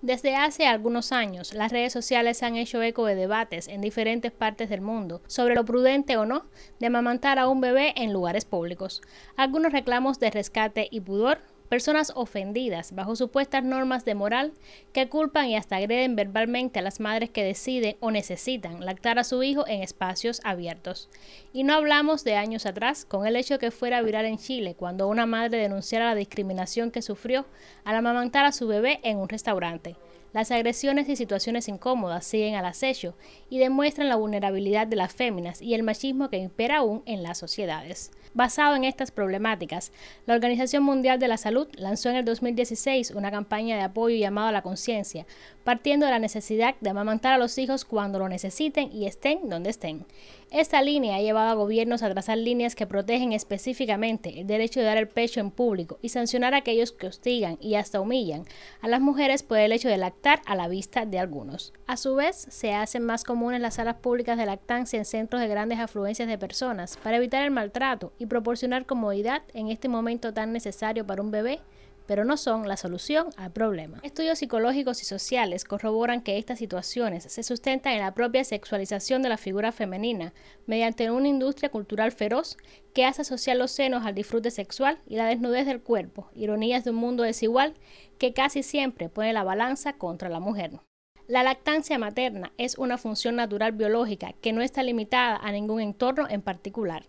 Desde hace algunos años, las redes sociales han hecho eco de debates en diferentes partes del mundo sobre lo prudente o no de amamantar a un bebé en lugares públicos. Algunos reclamos de rescate y pudor personas ofendidas bajo supuestas normas de moral que culpan y hasta agreden verbalmente a las madres que deciden o necesitan lactar a su hijo en espacios abiertos. Y no hablamos de años atrás con el hecho que fuera viral en Chile cuando una madre denunciara la discriminación que sufrió al amamantar a su bebé en un restaurante. Las agresiones y situaciones incómodas siguen al acecho y demuestran la vulnerabilidad de las féminas y el machismo que impera aún en las sociedades. Basado en estas problemáticas, la Organización Mundial de la Salud lanzó en el 2016 una campaña de apoyo llamada La Conciencia, partiendo de la necesidad de amamantar a los hijos cuando lo necesiten y estén donde estén. Esta línea ha llevado a gobiernos a trazar líneas que protegen específicamente el derecho de dar el pecho en público y sancionar a aquellos que hostigan y hasta humillan a las mujeres por el hecho de lactar a la vista de algunos. A su vez, se hacen más comunes las salas públicas de lactancia en centros de grandes afluencias de personas para evitar el maltrato y proporcionar comodidad en este momento tan necesario para un bebé pero no son la solución al problema. Estudios psicológicos y sociales corroboran que estas situaciones se sustentan en la propia sexualización de la figura femenina mediante una industria cultural feroz que hace asociar los senos al disfrute sexual y la desnudez del cuerpo, ironías de un mundo desigual que casi siempre pone la balanza contra la mujer. La lactancia materna es una función natural biológica que no está limitada a ningún entorno en particular.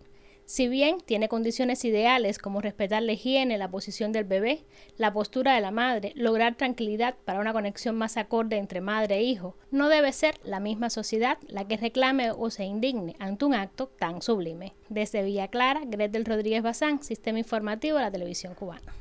Si bien tiene condiciones ideales como respetar la higiene, la posición del bebé, la postura de la madre, lograr tranquilidad para una conexión más acorde entre madre e hijo, no debe ser la misma sociedad la que reclame o se indigne ante un acto tan sublime. Desde Villa Clara, Gretel Rodríguez Bazán, Sistema Informativo de la Televisión Cubana.